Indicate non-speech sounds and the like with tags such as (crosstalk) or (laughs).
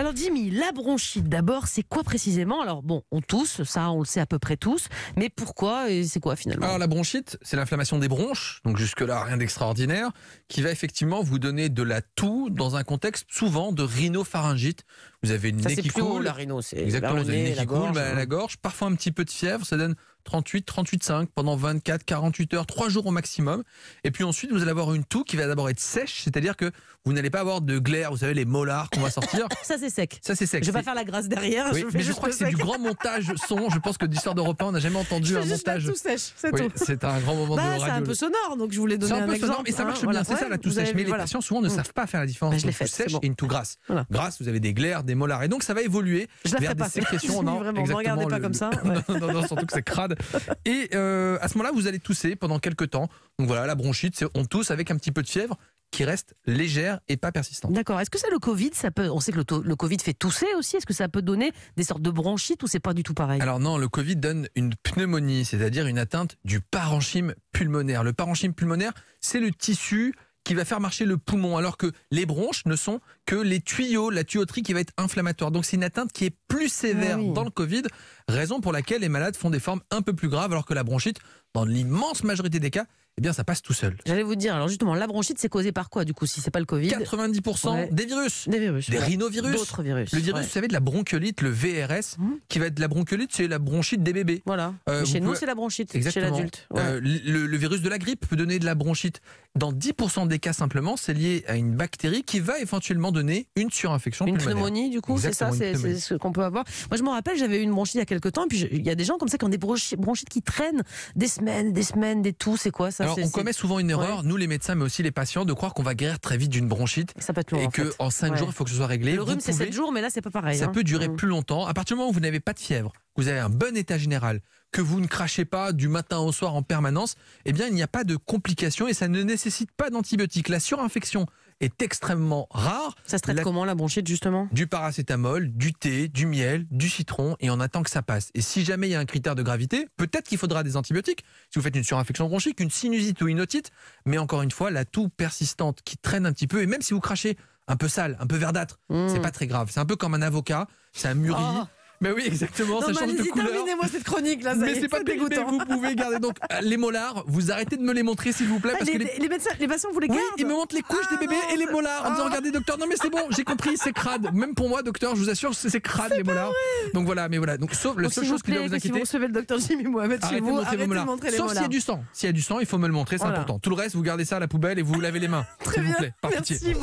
Alors Jimmy, la bronchite d'abord, c'est quoi précisément Alors bon, on tousse, ça on le sait à peu près tous, mais pourquoi et c'est quoi finalement Alors la bronchite, c'est l'inflammation des bronches, donc jusque-là rien d'extraordinaire, qui va effectivement vous donner de la toux dans un contexte souvent de rhinopharyngite. Vous avez une nez qui coule. la rhino, c'est Exactement, vous nez qui coule, bah, la hein. gorge, parfois un petit peu de fièvre, ça donne 38, 38,5 pendant 24, 48 heures, 3 jours au maximum. Et puis ensuite, vous allez avoir une toux qui va d'abord être sèche, c'est-à-dire que vous n'allez pas avoir de glaire, vous savez, les molars qu'on va sortir. (laughs) Ça, c'est sec. Ça, c'est sec. Je vais pas faire la grâce derrière. je mais je crois que c'est du grand montage son. Je pense que d'histoire d'Europe on n'a jamais entendu un montage. Tout sèche, c'est oui, C'est un grand moment bah, de radio. C'est un peu sonore, donc je voulais donner un, peu exemple. Sonore, mais ça marche bien. c'est ça, la toux sèche. Mais les patients, souvent, ne mm. savent pas faire la différence bah, entre une toux sèche et une toux grasse. Grasse, vous avez des glaires, des molars. Et donc, ça va évoluer vers des sécrétions. (laughs) regardez pas comme ça. (laughs) Non, surtout que c'est crade. Et euh, à ce moment-là, vous allez tousser pendant quelques temps. Donc voilà, la bronchite, on tousse avec un petit peu de fièvre qui reste légère et pas persistante. D'accord. Est-ce que ça, le Covid, ça peut, on sait que le, le Covid fait tousser aussi. Est-ce que ça peut donner des sortes de bronchites ou c'est pas du tout pareil Alors non, le Covid donne une pneumonie, c'est-à-dire une atteinte du parenchyme pulmonaire. Le parenchyme pulmonaire, c'est le tissu qui va faire marcher le poumon, alors que les bronches ne sont que les tuyaux, la tuyauterie qui va être inflammatoire. Donc c'est une atteinte qui est plus sévère ah dans le Covid, raison pour laquelle les malades font des formes un peu plus graves, alors que la bronchite, dans l'immense majorité des cas, eh bien ça passe tout seul. J'allais vous dire, alors justement, la bronchite, c'est causé par quoi du coup, si c'est pas le Covid 90% des virus. Des virus. Des rhinovirus. D'autres virus. Le virus, vous savez, de la bronchiolite, le VRS, mhm. qui va être de la bronchiolite, c'est la bronchite des bébés. Voilà. Euh, chez nous, c'est la bronchite. Chez l'adulte. Euh, le, virus de la grippe peut donner de la bronchite. Dans 10% des cas simplement, c'est lié à une bactérie qui va éventuellement donner une surinfection une pneumonie, du coup, c'est ça, c'est ce qu'on peut avoir. Moi, je me rappelle, j'avais eu une bronchite il y a quelques temps, et puis il y a des gens comme ça qui ont des bronchites qui traînent des semaines, des semaines, des toux. C'est quoi ça on commet souvent une erreur, nous les médecins, mais aussi les patients, de croire qu'on va guérir très vite d'une bronchite. Et qu'en en 5 jours, il faut que ce soit réglé. Le rhume, c'est 7 jours, mais là, c'est pas pareil. Ça hein. peut durer mm. plus longtemps. À partir du moment où vous n'avez pas de fièvre, que vous avez un bon état général, que vous ne crachez pas du matin au soir en permanence, eh bien, il n'y a pas de complications et ça ne nécessite pas d'antibiotiques. La surinfection est extrêmement rare. Ça se traite comment la bronchite justement Du paracétamol, du thé, du miel, du citron et on attend que ça passe. Et si jamais il y a un critère de gravité, peut-être qu'il faudra des antibiotiques si vous faites une surinfection bronchique, une sinusite ou une otite. Mais encore une fois, la toux persistante qui traîne un petit peu et même si vous crachez un peu sale, un peu verdâtre, mmh. c'est pas très grave. C'est un peu comme un avocat, ça mûrit... Oh. Mais oui, exactement, ça change de couleur. Terminez-moi cette chronique là, Mais c'est pas dégoûtant. Hein. Vous pouvez garder donc (laughs) les molars, vous arrêtez de me les montrer s'il vous plaît parce les, que les... les patients vous les gardent. Oui, ils me montrent les couches des ah, bébés et les molars en disant ah. regardez docteur, non mais c'est bon, j'ai compris, c'est crade. Même pour moi docteur, je vous assure, c'est crade les molars. Donc voilà, mais voilà, donc sauf la seule chose qui doit vous inquiéter. Si vous recevez le docteur Jimmy Mohamed vous, arrêtez de montrer les molars. Sauf s'il y a du sang. S'il y a du sang, il faut me le montrer, c'est important. Tout le reste, vous gardez ça à la poubelle et vous lavez les mains. (laughs) Très bien. Merci.